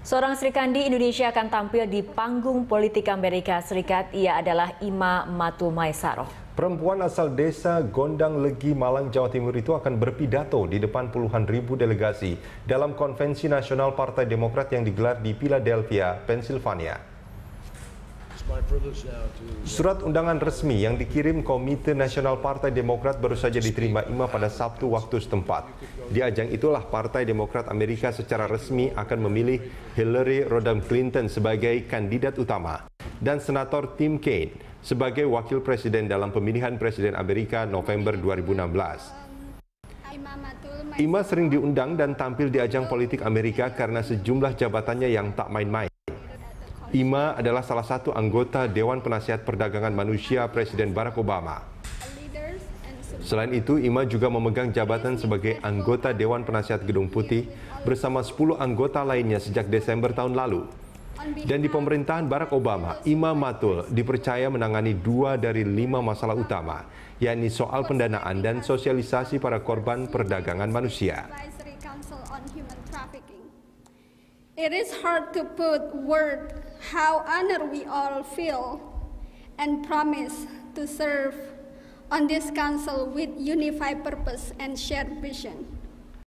Seorang Sri Kandi Indonesia akan tampil di panggung politik Amerika Serikat. Ia adalah Ima Matu Maisaro. Perempuan asal desa Gondang Legi, Malang, Jawa Timur itu akan berpidato di depan puluhan ribu delegasi dalam konvensi nasional Partai Demokrat yang digelar di Philadelphia, Pennsylvania. Uh, Surat undangan resmi yang dikirim Komite Nasional Partai Demokrat baru saja diterima IMA pada Sabtu waktu setempat. Di ajang itulah Partai Demokrat Amerika secara resmi akan memilih Hillary Rodham Clinton sebagai kandidat utama dan Senator Tim Kaine sebagai wakil presiden dalam pemilihan presiden Amerika November 2016. Ima sering diundang dan tampil di ajang politik Amerika karena sejumlah jabatannya yang tak main-main. Ima adalah salah satu anggota Dewan Penasihat Perdagangan Manusia Presiden Barack Obama. Selain itu, Ima juga memegang jabatan sebagai anggota Dewan Penasihat Gedung Putih bersama 10 anggota lainnya sejak Desember tahun lalu. Dan di pemerintahan Barack Obama, Ima Matul dipercaya menangani dua dari lima masalah utama, yakni soal pendanaan dan sosialisasi para korban perdagangan manusia. It is hard to put word how honored we all feel and promise to serve on this council with unified purpose and shared vision.